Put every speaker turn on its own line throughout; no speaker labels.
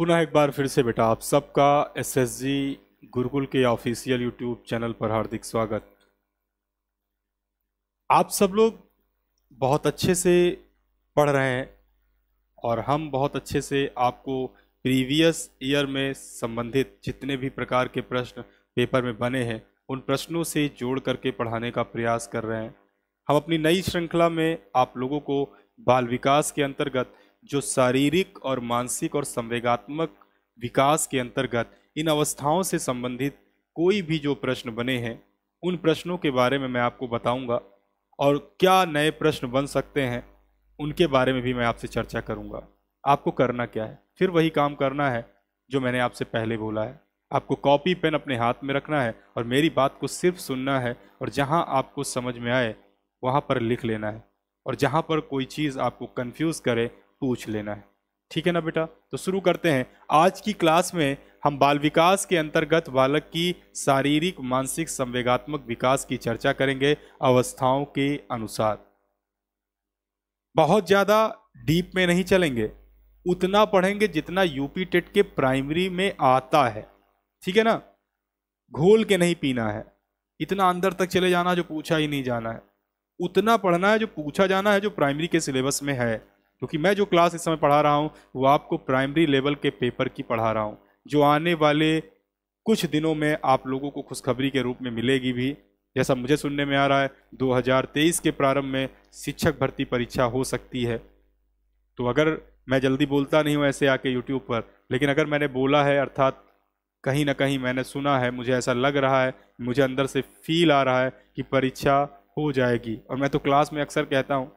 पुनः एक बार फिर से बेटा आप सबका एसएसजी गुरुकुल के ऑफिशियल यूट्यूब चैनल पर हार्दिक स्वागत आप सब लोग बहुत अच्छे से पढ़ रहे हैं और हम बहुत अच्छे से आपको प्रीवियस ईयर में संबंधित जितने भी प्रकार के प्रश्न पेपर में बने हैं उन प्रश्नों से जोड़ करके पढ़ाने का प्रयास कर रहे हैं हम अपनी नई श्रृंखला में आप लोगों को बाल विकास के अंतर्गत जो शारीरिक और मानसिक और संवेगात्मक विकास के अंतर्गत इन अवस्थाओं से संबंधित कोई भी जो प्रश्न बने हैं उन प्रश्नों के बारे में मैं आपको बताऊंगा और क्या नए प्रश्न बन सकते हैं उनके बारे में भी मैं आपसे चर्चा करूंगा आपको करना क्या है फिर वही काम करना है जो मैंने आपसे पहले बोला है आपको कॉपी पेन अपने हाथ में रखना है और मेरी बात को सिर्फ सुनना है और जहाँ आपको समझ में आए वहाँ पर लिख लेना है और जहाँ पर कोई चीज़ आपको कन्फ्यूज़ करे पूछ लेना है ठीक है ना बेटा तो शुरू करते हैं आज की क्लास में हम बाल विकास के अंतर्गत बालक की शारीरिक मानसिक संवेगात्मक विकास की चर्चा करेंगे अवस्थाओं के अनुसार बहुत ज़्यादा डीप में नहीं चलेंगे उतना पढ़ेंगे जितना यूपी टेट के प्राइमरी में आता है ठीक है ना घोल के नहीं पीना है इतना अंदर तक चले जाना जो पूछा ही नहीं जाना है उतना पढ़ना है जो पूछा जाना है जो प्राइमरी के सिलेबस में है क्योंकि मैं जो क्लास इस समय पढ़ा रहा हूँ वो आपको प्राइमरी लेवल के पेपर की पढ़ा रहा हूँ जो आने वाले कुछ दिनों में आप लोगों को खुशखबरी के रूप में मिलेगी भी जैसा मुझे सुनने में आ रहा है 2023 के प्रारंभ में शिक्षक भर्ती परीक्षा हो सकती है तो अगर मैं जल्दी बोलता नहीं हूँ ऐसे आके यूट्यूब पर लेकिन अगर मैंने बोला है अर्थात कहीं ना कहीं मैंने सुना है मुझे ऐसा लग रहा है मुझे अंदर से फील आ रहा है कि परीक्षा हो जाएगी और मैं तो क्लास में अक्सर कहता हूँ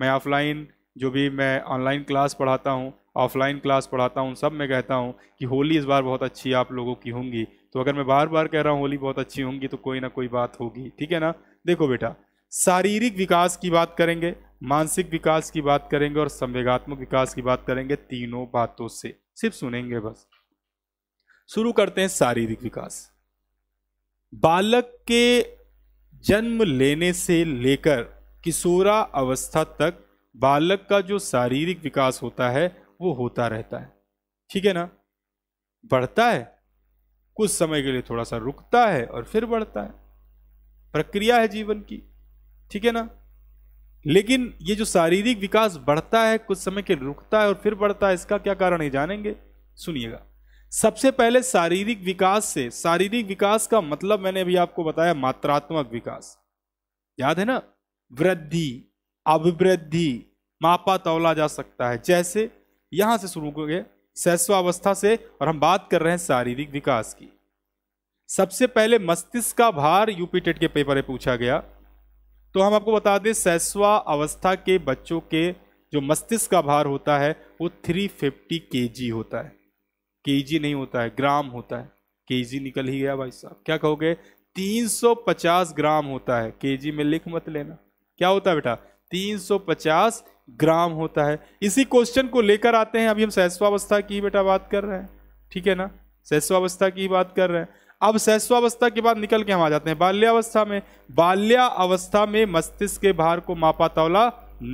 मैं ऑफलाइन जो भी मैं ऑनलाइन क्लास पढ़ाता हूँ ऑफलाइन क्लास पढ़ाता हूँ सब मैं कहता हूँ कि होली इस बार बहुत अच्छी आप लोगों की होंगी तो अगर मैं बार बार कह रहा हूँ होली बहुत अच्छी होंगी तो कोई ना कोई बात होगी ठीक है ना देखो बेटा शारीरिक विकास की बात करेंगे मानसिक विकास की बात करेंगे और संवेगात्मक विकास की बात करेंगे तीनों बातों से सिर्फ सुनेंगे बस शुरू करते हैं शारीरिक विकास बालक के जन्म लेने से लेकर किशोरा अवस्था तक बालक का जो शारीरिक विकास होता है वो होता रहता है ठीक है ना बढ़ता है कुछ समय के लिए थोड़ा सा रुकता है और फिर बढ़ता है प्रक्रिया है जीवन की ठीक है ना लेकिन ये जो शारीरिक विकास बढ़ता है कुछ समय के रुकता है और फिर बढ़ता है इसका क्या कारण है जानेंगे सुनिएगा सबसे पहले शारीरिक विकास से शारीरिक विकास का मतलब मैंने अभी आपको बताया मात्रात्मक विकास याद है ना वृद्धि अभिवृद्धि मापा तोला जा सकता है जैसे यहाँ से शुरू हो गए शैशवावस्था से और हम बात कर रहे हैं शारीरिक विकास की सबसे पहले मस्तिष्क का भार यूपीटेट के पेपर में पूछा गया तो हम आपको बता दें शैशवा अवस्था के बच्चों के जो मस्तिष्क का भार होता है वो 350 फिफ्टी के होता है के नहीं होता है ग्राम होता है के निकल ही गया भाई साहब क्या कहोगे 350 ग्राम होता है के में लिख मत लेना क्या होता है बेटा 350 ग्राम होता है इसी क्वेश्चन को लेकर आते हैं अभी हम सहस्वावस्था की बेटा बात कर रहे हैं ठीक है ना सहस्वावस्था की बात कर रहे हैं अब सहस्वावस्था के बाद निकल के हम आ जाते हैं बाल्यावस्था में बाल्यावस्था में मस्तिष्क के भार को मापा तौला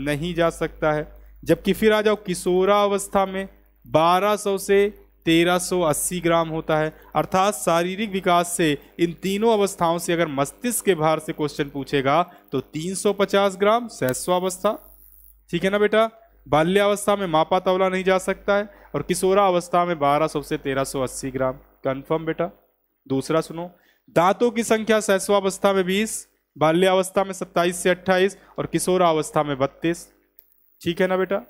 नहीं जा सकता है जबकि फिर आ जाओ किशोरावस्था में 1200 से 1380 ग्राम होता है अर्थात शारीरिक विकास से इन तीनों अवस्थाओं से अगर मस्तिष्क के भार से क्वेश्चन पूछेगा तो 350 ग्राम सहस्वावस्था ठीक है ना बेटा बाल्यावस्था में मापा तवला नहीं जा सकता है और किशोरावस्था में 1200 से 1380 ग्राम कन्फर्म बेटा दूसरा सुनो दांतों की संख्या सहस्वावस्था में बीस बाल्यावस्था में सत्ताईस से अट्ठाईस और किशोरावस्था में बत्तीस ठीक है ना बेटा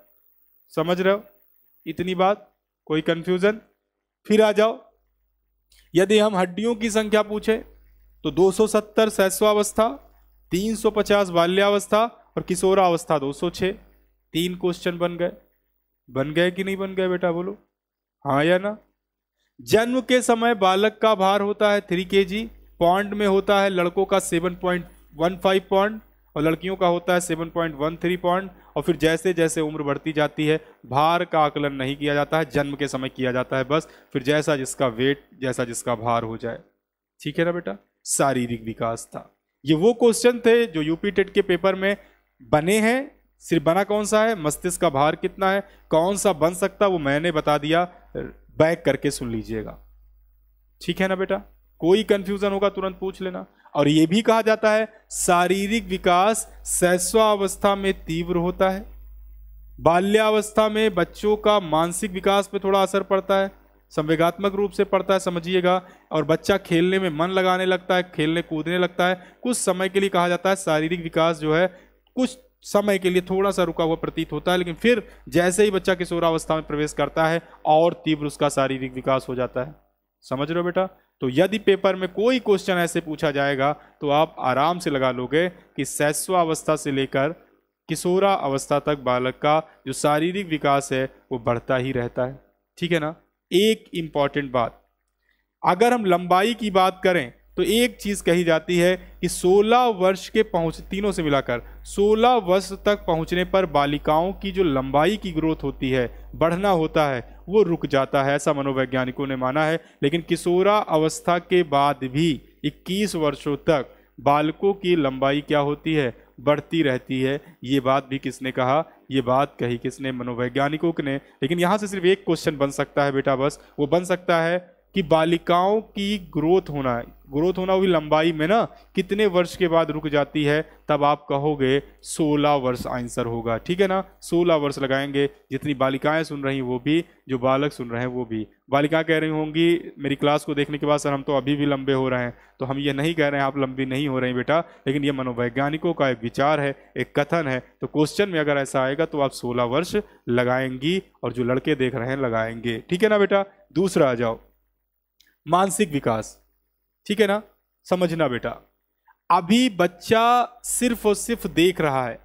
समझ रहे हो इतनी बात कोई कन्फ्यूजन फिर आ जाओ यदि हम हड्डियों की संख्या पूछे तो 270 शैशवावस्था तीन बाल्यावस्था और किशोरावस्था 206 तीन क्वेश्चन बन गए बन गए कि नहीं बन गए बेटा बोलो हाँ या ना जन्म के समय बालक का भार होता है थ्री के जी पॉइंट में होता है लड़कों का seven point one five point और लड़कियों का होता है seven point one three point और फिर जैसे जैसे उम्र बढ़ती जाती है भार का आकलन नहीं किया जाता है जन्म के समय किया जाता है बस फिर जैसा जिसका वेट जैसा जिसका भार हो जाए ठीक है ना बेटा शारीरिक विकास था ये वो क्वेश्चन थे जो यूपी टेट के पेपर में बने हैं सिर्फ बना कौन सा है मस्तिष्क का भार कितना है कौन सा बन सकता वो मैंने बता दिया बैक करके सुन लीजिएगा ठीक है ना बेटा कोई कंफ्यूजन होगा तुरंत पूछ लेना और ये भी कहा जाता है शारीरिक विकास शैशवावस्था में तीव्र होता है बाल्यावस्था में बच्चों का मानसिक विकास पे थोड़ा असर पड़ता है संवेगात्मक रूप से पड़ता है समझिएगा और बच्चा खेलने में मन लगाने लगता है खेलने कूदने लगता है कुछ समय के लिए कहा जाता है शारीरिक विकास जो है कुछ समय के लिए थोड़ा सा रुका हुआ प्रतीत होता है लेकिन फिर जैसे ही बच्चा किशोरावस्था में प्रवेश करता है और तीव्र उसका शारीरिक विकास हो जाता है समझ रहे हो बेटा तो यदि पेपर में कोई क्वेश्चन ऐसे पूछा जाएगा तो आप आराम से लगा लोगे कि अवस्था से लेकर किशोरा अवस्था तक बालक का जो शारीरिक विकास है वो बढ़ता ही रहता है ठीक है ना एक इम्पॉर्टेंट बात अगर हम लंबाई की बात करें तो एक चीज़ कही जाती है कि 16 वर्ष के पहुँच तीनों से मिलाकर 16 वर्ष तक पहुँचने पर बालिकाओं की जो लंबाई की ग्रोथ होती है बढ़ना होता है वो रुक जाता है ऐसा मनोवैज्ञानिकों ने माना है लेकिन किशोरा अवस्था के बाद भी 21 वर्षों तक बालकों की लंबाई क्या होती है बढ़ती रहती है ये बात भी किसने कहा ये बात कही किसने मनोवैज्ञानिकों ने लेकिन यहाँ से सिर्फ एक क्वेश्चन बन सकता है बेटा बस वो बन सकता है कि बालिकाओं की ग्रोथ होना ग्रोथ होना होगी लंबाई में ना कितने वर्ष के बाद रुक जाती है तब आप कहोगे 16 वर्ष आंसर होगा ठीक है ना 16 वर्ष लगाएंगे जितनी बालिकाएं सुन रही वो भी जो बालक सुन रहे हैं वो भी बालिकाएं कह रही होंगी मेरी क्लास को देखने के बाद सर हम तो अभी भी लंबे हो रहे हैं तो हम ये नहीं कह रहे हैं आप लंबी नहीं हो रही बेटा लेकिन ये मनोवैज्ञानिकों का एक विचार है एक कथन है तो क्वेश्चन में अगर ऐसा आएगा तो आप सोलह वर्ष लगाएंगी और जो लड़के देख रहे हैं लगाएंगे ठीक है ना बेटा दूसरा आ जाओ मानसिक विकास ठीक है ना समझना बेटा अभी बच्चा सिर्फ और सिर्फ देख रहा है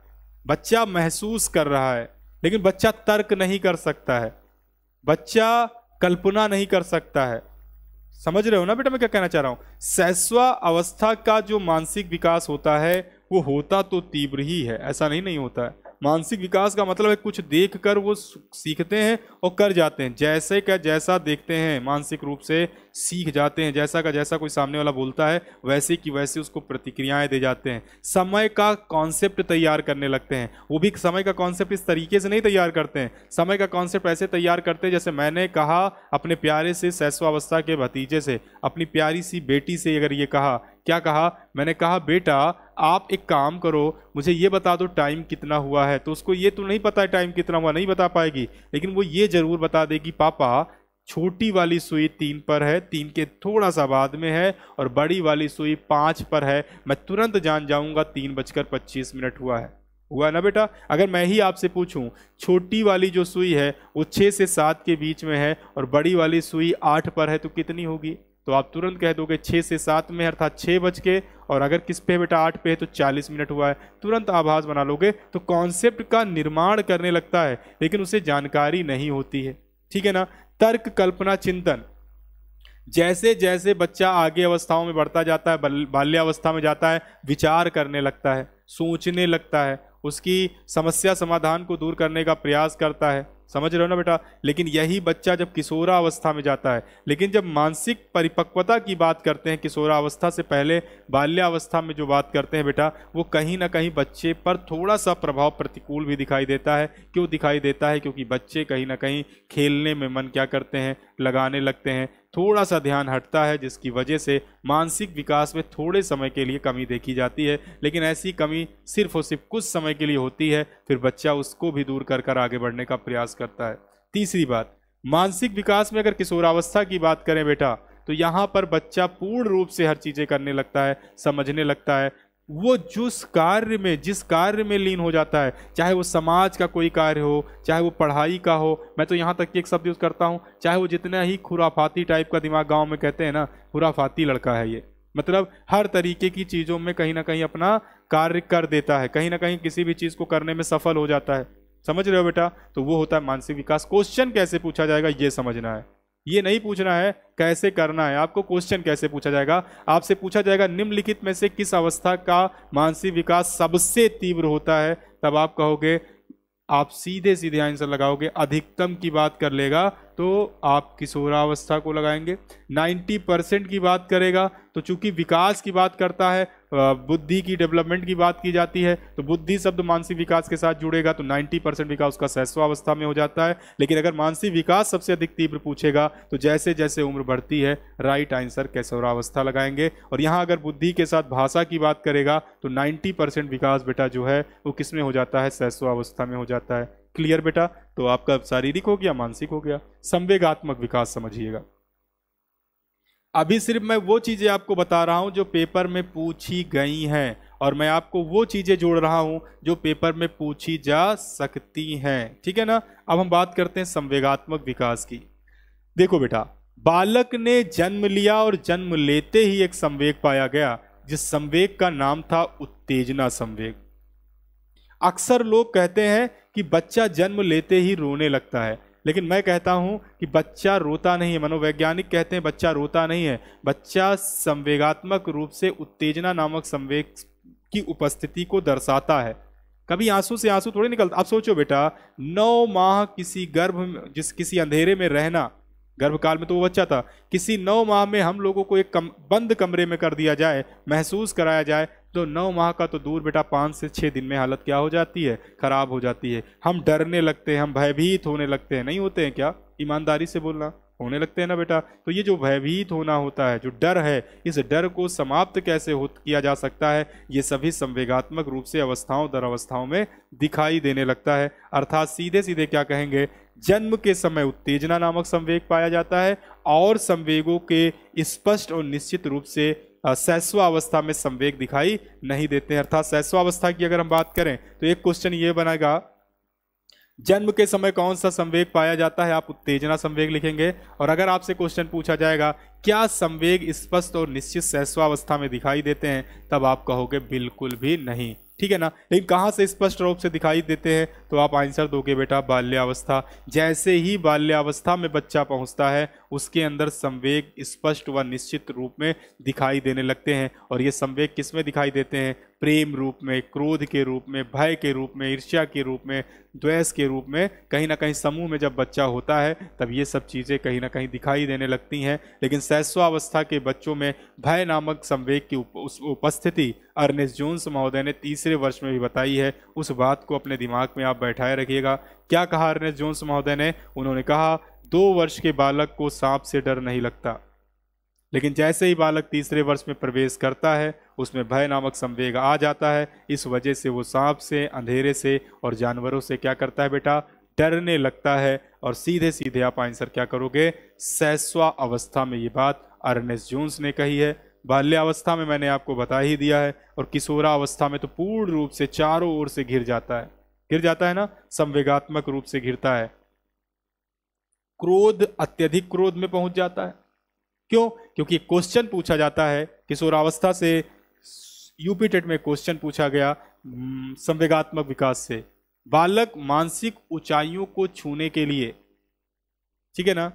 बच्चा महसूस कर रहा है लेकिन बच्चा तर्क नहीं कर सकता है बच्चा कल्पना नहीं कर सकता है समझ रहे हो ना बेटा मैं क्या कहना चाह रहा हूं सैसवा अवस्था का जो मानसिक विकास होता है वो होता तो तीव्र ही है ऐसा नहीं नहीं होता है मानसिक विकास का मतलब है कुछ देख कर वो सीखते हैं और कर जाते हैं जैसे का जैसा देखते हैं मानसिक रूप से सीख जाते हैं जैसा का जैसा कोई सामने वाला बोलता है वैसे की वैसे उसको प्रतिक्रियाएं दे जाते हैं समय का कॉन्सेप्ट तैयार करने लगते हैं वो भी समय का कॉन्सेप्ट इस तरीके से नहीं तैयार करते हैं समय का कॉन्सेप्ट ऐसे तैयार करते हैं जैसे मैंने कहा अपने प्यारे से शैशवावस्था के भतीजे से अपनी प्यारी सी बेटी से अगर ये कहा क्या कहा मैंने कहा बेटा आप एक काम करो मुझे ये बता दो टाइम कितना हुआ है तो उसको ये तो नहीं पता है टाइम कितना हुआ नहीं बता पाएगी लेकिन वो ये ज़रूर बता देगी पापा छोटी वाली सुई तीन पर है तीन के थोड़ा सा बाद में है और बड़ी वाली सुई पाँच पर है मैं तुरंत जान जाऊंगा तीन बजकर पच्चीस मिनट हुआ है हुआ ना बेटा अगर मैं ही आपसे पूछूं छोटी वाली जो सुई है वो छः से सात के बीच में है और बड़ी वाली सुई आठ पर है तो कितनी होगी तो आप तुरंत कह दोगे छः से सात में अर्थात छः बज के और अगर किस पे बेटा आठ पे है तो चालीस मिनट हुआ है तुरंत आभास बना लोगे तो कॉन्सेप्ट का निर्माण करने लगता है लेकिन उसे जानकारी नहीं होती है ठीक है ना तर्क कल्पना चिंतन जैसे जैसे बच्चा आगे अवस्थाओं में बढ़ता जाता है बाल्यावस्था में जाता है विचार करने लगता है सोचने लगता है उसकी समस्या समाधान को दूर करने का प्रयास करता है समझ रहे हो ना बेटा लेकिन यही बच्चा जब किशोरावस्था में जाता है लेकिन जब मानसिक परिपक्वता की बात करते हैं किशोरावस्था से पहले बाल्यावस्था में जो बात करते हैं बेटा वो कहीं ना कहीं बच्चे पर थोड़ा सा प्रभाव प्रतिकूल भी दिखाई देता है क्यों दिखाई देता है क्योंकि बच्चे कहीं ना कहीं खेलने में मन क्या करते हैं लगाने लगते हैं थोड़ा सा ध्यान हटता है जिसकी वजह से मानसिक विकास में थोड़े समय के लिए कमी देखी जाती है लेकिन ऐसी कमी सिर्फ और सिर्फ कुछ समय के लिए होती है फिर बच्चा उसको भी दूर कर कर आगे बढ़ने का प्रयास करता है तीसरी बात मानसिक विकास में अगर किशोरावस्था की बात करें बेटा तो यहाँ पर बच्चा पूर्ण रूप से हर चीज़ें करने लगता है समझने लगता है वो जिस कार्य में जिस कार्य में लीन हो जाता है चाहे वो समाज का कोई कार्य हो चाहे वो पढ़ाई का हो मैं तो यहाँ तक कि एक शब्द यूज़ करता हूँ चाहे वो जितना ही खुराफाती टाइप का दिमाग गांव में कहते हैं ना खुराफाती लड़का है ये मतलब हर तरीके की चीज़ों में कहीं ना कहीं अपना कार्य कर देता है कहीं ना कहीं किसी भी चीज़ को करने में सफल हो जाता है समझ रहे हो बेटा तो वो होता है मानसिक विकास क्वेश्चन कैसे पूछा जाएगा ये समझना है ये नहीं पूछना है कैसे करना है आपको क्वेश्चन कैसे पूछा जाएगा आपसे पूछा जाएगा निम्नलिखित में से किस अवस्था का मानसिक विकास सबसे तीव्र होता है तब आप कहोगे आप सीधे सीधे आंसर लगाओगे अधिकतम की बात कर लेगा तो आप किशोरावस्था को लगाएंगे 90 परसेंट की बात करेगा तो चूंकि विकास की बात करता है बुद्धि की डेवलपमेंट की बात की जाती है तो बुद्धि शब्द मानसिक विकास के साथ जुड़ेगा तो 90 परसेंट विकास उसका सहस्वावस्था में हो जाता है लेकिन अगर मानसिक विकास सबसे अधिक तीव्र पूछेगा तो जैसे जैसे उम्र बढ़ती है राइट आंसर कैशोरावस्था लगाएंगे और यहाँ अगर बुद्धि के साथ भाषा की बात करेगा तो नाइन्टी विकास बेटा जो है वो किस में हो जाता है सहस्वावस्था में हो जाता है क्लियर बेटा तो आपका शारीरिक हो गया मानसिक हो गया संवेगात्मक विकास समझिएगा अभी सिर्फ मैं वो चीज़ें आपको बता रहा हूं जो पेपर में पूछी गई हैं और मैं आपको वो चीज़ें जोड़ रहा हूं जो पेपर में पूछी जा सकती हैं ठीक है ना अब हम बात करते हैं संवेगात्मक विकास की देखो बेटा बालक ने जन्म लिया और जन्म लेते ही एक संवेग पाया गया जिस संवेग का नाम था उत्तेजना संवेग अक्सर लोग कहते हैं कि बच्चा जन्म लेते ही रोने लगता है लेकिन मैं कहता हूं कि बच्चा रोता नहीं है मनोवैज्ञानिक कहते हैं बच्चा रोता नहीं है बच्चा संवेगात्मक रूप से उत्तेजना नामक संवेग की उपस्थिति को दर्शाता है कभी आंसू से आंसू थोड़े निकलता आप सोचो बेटा नौ माह किसी गर्भ जिस किसी अंधेरे में रहना गर्भकाल में तो वो बच्चा था किसी नौ माह में हम लोगों को एक कम बंद कमरे में कर दिया जाए महसूस कराया जाए तो नौ माह का तो दूर बेटा पाँच से छः दिन में हालत क्या हो जाती है ख़राब हो जाती है हम डरने लगते हैं हम भयभीत होने लगते हैं नहीं होते हैं क्या ईमानदारी से बोलना होने लगते हैं ना बेटा तो ये जो भयभीत होना होता है जो डर है इस डर को समाप्त कैसे हो किया जा सकता है ये सभी संवेगात्मक रूप से अवस्थाओं दर अवस्थाओं में दिखाई देने लगता है अर्थात सीधे सीधे क्या कहेंगे जन्म के समय उत्तेजना नामक संवेग पाया जाता है और संवेगों के स्पष्ट और निश्चित रूप से सैस्वावस्था में संवेग दिखाई नहीं देते हैं अर्थात सैस्वावस्था की अगर हम बात करें तो एक क्वेश्चन ये बनेगा जन्म के समय कौन सा संवेग पाया जाता है आप उत्तेजना संवेग लिखेंगे और अगर आपसे क्वेश्चन पूछा जाएगा क्या संवेग स्पष्ट और निश्चित सैस्वावस्था में दिखाई देते हैं तब आप कहोगे बिल्कुल भी नहीं ठीक है ना लेकिन कहाँ से स्पष्ट रूप से दिखाई देते हैं तो आप आंसर दोगे बेटा बाल्यावस्था जैसे ही बाल्यावस्था में बच्चा पहुँचता है उसके अंदर संवेग स्पष्ट व निश्चित रूप में दिखाई देने लगते हैं और ये संवेग किस में दिखाई देते हैं प्रेम रूप में क्रोध के रूप में भय के रूप में ईर्ष्या के रूप में द्वेष के रूप में कहीं ना कहीं समूह में जब बच्चा होता है तब ये सब चीज़ें कहीं ना कहीं दिखाई देने लगती हैं लेकिन शैशवावस्था के बच्चों में भय नामक संवेग की उपस्थिति अर्नेस जोन्स महोदय ने तीसरे वर्ष में भी बताई है उस बात को अपने दिमाग में आप बैठाए रखिएगा क्या कहा अर्नेस जोन्स महोदय ने उन्होंने कहा दो वर्ष के बालक को सांप से डर नहीं लगता लेकिन जैसे ही बालक तीसरे वर्ष में प्रवेश करता है उसमें भय नामक संवेग आ जाता है इस वजह से वो सांप से अंधेरे से और जानवरों से क्या करता है बेटा डरने लगता है और सीधे सीधे आप आंसर क्या करोगे सहसवा अवस्था में ये बात अर्नेस जूंस ने कही है बाल्यावस्था में मैंने आपको बता ही दिया है और किशोरा अवस्था में तो पूर्ण रूप से चारों ओर से घिर जाता है गिर जाता है ना संवेगात्मक रूप से घिरता है क्रोध अत्यधिक क्रोध में पहुंच जाता है क्यों क्योंकि क्वेश्चन पूछा जाता है किशोरावस्था से यूपी टेट में क्वेश्चन पूछा गया संवेगात्मक विकास से बालक मानसिक ऊंचाइयों को छूने के लिए ठीक है ना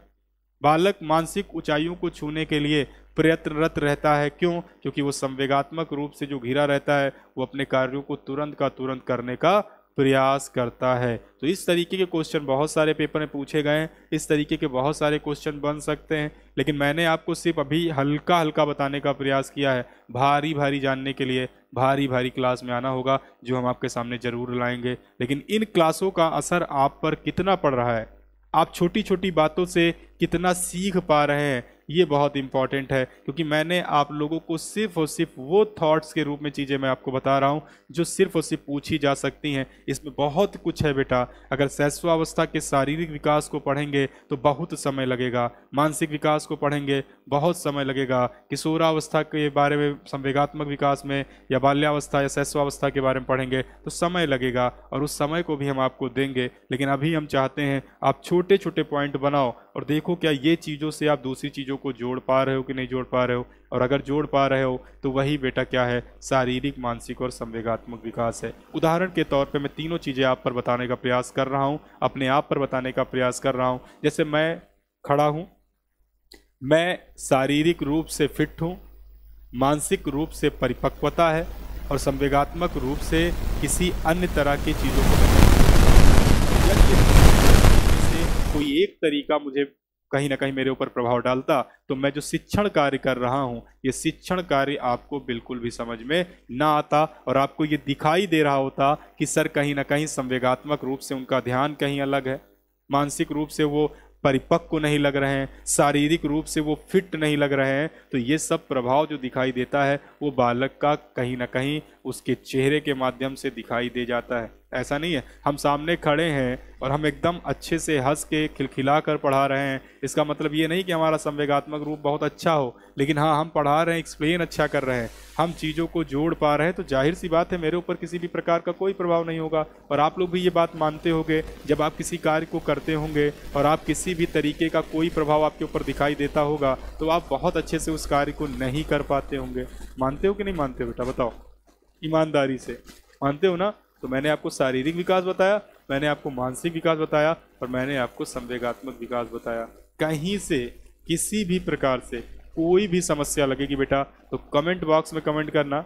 बालक मानसिक ऊंचाइयों को छूने के लिए प्रयत्नरत रहता है क्यों क्योंकि वो संवेगात्मक रूप से जो घिरा रहता है वो अपने कार्यों को तुरंत का तुरंत करने का प्रयास करता है तो इस तरीके के क्वेश्चन बहुत सारे पेपर में पूछे गए हैं इस तरीके के बहुत सारे क्वेश्चन बन सकते हैं लेकिन मैंने आपको सिर्फ अभी हल्का हल्का बताने का प्रयास किया है भारी भारी जानने के लिए भारी भारी क्लास में आना होगा जो हम आपके सामने ज़रूर लाएंगे लेकिन इन क्लासों का असर आप पर कितना पड़ रहा है आप छोटी छोटी बातों से कितना सीख पा रहे हैं ये बहुत इंपॉर्टेंट है क्योंकि मैंने आप लोगों को सिर्फ और सिर्फ वो थॉट्स के रूप में चीज़ें मैं आपको बता रहा हूँ जो सिर्फ और सिर्फ पूछी जा सकती हैं इसमें बहुत कुछ है बेटा अगर सैस्वावस्था के शारीरिक विकास को पढ़ेंगे तो बहुत समय लगेगा मानसिक विकास को पढ़ेंगे बहुत समय लगेगा किशोरावस्था के बारे में संवेगात्मक विकास में या बाल्यावस्था या सैस्वावस्था के बारे में पढ़ेंगे तो समय लगेगा और उस समय को भी हम आपको देंगे लेकिन अभी हम चाहते हैं आप छोटे छोटे पॉइंट बनाओ और देखो क्या ये चीज़ों से आप दूसरी चीज़ों को जोड़ पा रहे हो कि नहीं जोड़ पा रहे हो और अगर जोड़ पा रहे हो तो वही बेटा क्या है शारीरिक मानसिक और संवेगात्मक विकास है उदाहरण के तौर पे मैं तीनों चीज़ें आप पर बताने का प्रयास कर रहा हूँ अपने आप पर बताने का प्रयास कर रहा हूँ जैसे मैं खड़ा हूँ मैं शारीरिक रूप से फिट हूँ मानसिक रूप से परिपक्वता है और संवेगात्मक रूप से किसी अन्य तरह की चीज़ों को कोई एक तरीका मुझे कहीं ना कहीं मेरे ऊपर प्रभाव डालता तो मैं जो शिक्षण कार्य कर रहा हूँ ये शिक्षण कार्य आपको बिल्कुल भी समझ में ना आता और आपको ये दिखाई दे रहा होता कि सर कहीं ना कहीं संवेगात्मक रूप से उनका ध्यान कहीं अलग है मानसिक रूप से वो परिपक्व नहीं लग रहे हैं शारीरिक रूप से वो फिट नहीं लग रहे हैं तो ये सब प्रभाव जो दिखाई देता है वो बालक का कहीं ना कहीं उसके चेहरे के माध्यम से दिखाई दे जाता है ऐसा नहीं है हम सामने खड़े हैं और हम एकदम अच्छे से हंस के खिलखिला कर पढ़ा रहे हैं इसका मतलब ये नहीं कि हमारा संवेगात्मक रूप बहुत अच्छा हो लेकिन हाँ हम पढ़ा रहे हैं एक्सप्लेन अच्छा कर रहे हैं हम चीज़ों को जोड़ पा रहे हैं तो जाहिर सी बात है मेरे ऊपर किसी भी प्रकार का कोई प्रभाव नहीं होगा और आप लोग भी ये बात मानते होंगे जब आप किसी कार्य को करते होंगे और आप किसी भी तरीके का कोई प्रभाव आपके ऊपर दिखाई देता होगा तो आप बहुत अच्छे से उस कार्य को नहीं कर पाते होंगे मानते हो कि नहीं मानते हो बेटा बताओ ईमानदारी से मानते हो ना तो मैंने आपको शारीरिक विकास बताया मैंने आपको मानसिक विकास बताया और मैंने आपको संवेगात्मक विकास बताया कहीं से किसी भी प्रकार से कोई भी समस्या लगेगी बेटा तो कमेंट बॉक्स में कमेंट करना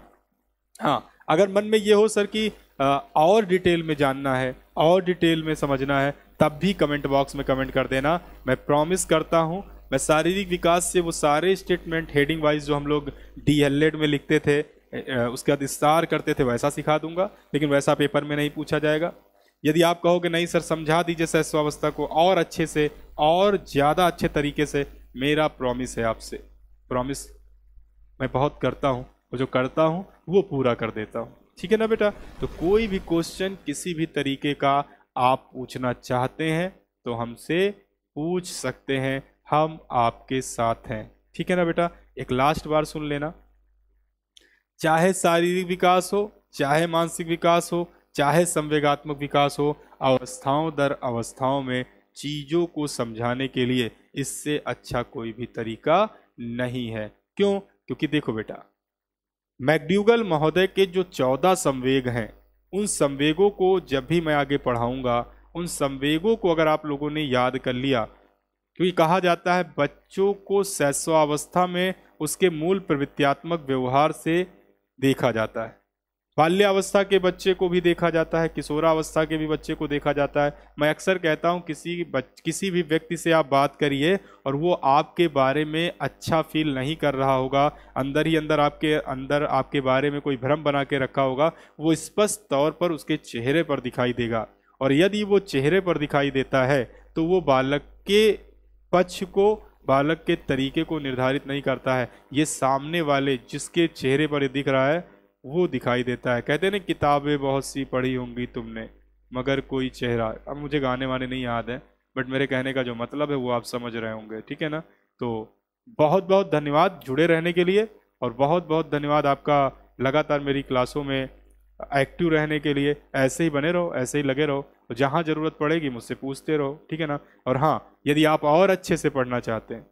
हाँ अगर मन में ये हो सर कि और डिटेल में जानना है और डिटेल में समझना है तब भी कमेंट बॉक्स में कमेंट कर देना मैं प्रॉमिस करता हूँ मैं शारीरिक विकास से वो सारे स्टेटमेंट हेडिंग वाइज जो हम लोग डी e में लिखते थे उसके बाद विस्तार करते थे वैसा सिखा दूंगा लेकिन वैसा पेपर में नहीं पूछा जाएगा यदि आप कहोगे नहीं सर समझा दीजिए सहस्वावस्था को और अच्छे से और ज़्यादा अच्छे तरीके से मेरा प्रॉमिस है आपसे प्रॉमिस मैं बहुत करता हूँ और जो करता हूँ वो पूरा कर देता हूँ ठीक है ना बेटा तो कोई भी क्वेश्चन किसी भी तरीके का आप पूछना चाहते हैं तो हमसे पूछ सकते हैं हम आपके साथ हैं ठीक है ना बेटा एक लास्ट बार सुन लेना चाहे शारीरिक विकास हो चाहे मानसिक विकास हो चाहे संवेगात्मक विकास हो अवस्थाओं दर अवस्थाओं में चीज़ों को समझाने के लिए इससे अच्छा कोई भी तरीका नहीं है क्यों क्योंकि देखो बेटा मैकड्यूगल महोदय के जो चौदह संवेग हैं उन संवेगों को जब भी मैं आगे पढ़ाऊंगा उन संवेगों को अगर आप लोगों ने याद कर लिया क्योंकि कहा जाता है बच्चों को शैशवावस्था में उसके मूल प्रवृत्तियात्मक व्यवहार से देखा जाता है बाल्यावस्था के बच्चे को भी देखा जाता है किशोरावस्था के भी बच्चे को देखा जाता है मैं अक्सर कहता हूँ किसी बच, किसी भी व्यक्ति से आप बात करिए और वो आपके बारे में अच्छा फील नहीं कर रहा होगा अंदर ही अंदर आपके अंदर आपके बारे में कोई भ्रम बना के रखा होगा वो स्पष्ट तौर पर उसके चेहरे पर दिखाई देगा और यदि वो चेहरे पर दिखाई देता है तो वो बालक के पक्ष को बालक के तरीके को निर्धारित नहीं करता है ये सामने वाले जिसके चेहरे पर दिख रहा है वो दिखाई देता है कहते ना किताबें बहुत सी पढ़ी होंगी तुमने मगर कोई चेहरा अब मुझे गाने वाने नहीं याद है बट मेरे कहने का जो मतलब है वो आप समझ रहे होंगे ठीक है ना तो बहुत बहुत धन्यवाद जुड़े रहने के लिए और बहुत बहुत धन्यवाद आपका लगातार मेरी क्लासों में एक्टिव रहने के लिए ऐसे ही बने रहो ऐसे ही लगे रहो तो जहाँ ज़रूरत पड़ेगी मुझसे पूछते रहो ठीक है ना और हाँ यदि आप और अच्छे से पढ़ना चाहते हैं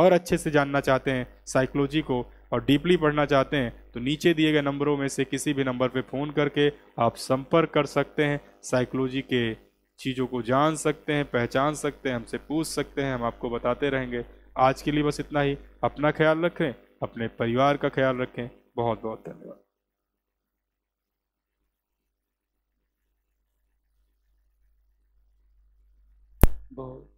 और अच्छे से जानना चाहते हैं साइकोलॉजी को और डीपली पढ़ना चाहते हैं तो नीचे दिए गए नंबरों में से किसी भी नंबर पर फ़ोन करके आप संपर्क कर सकते हैं साइकोलॉजी के चीज़ों को जान सकते हैं पहचान सकते हैं हमसे पूछ सकते हैं हम आपको बताते रहेंगे आज के लिए बस इतना ही अपना ख्याल रखें अपने परिवार का ख्याल रखें बहुत बहुत धन्यवाद bowl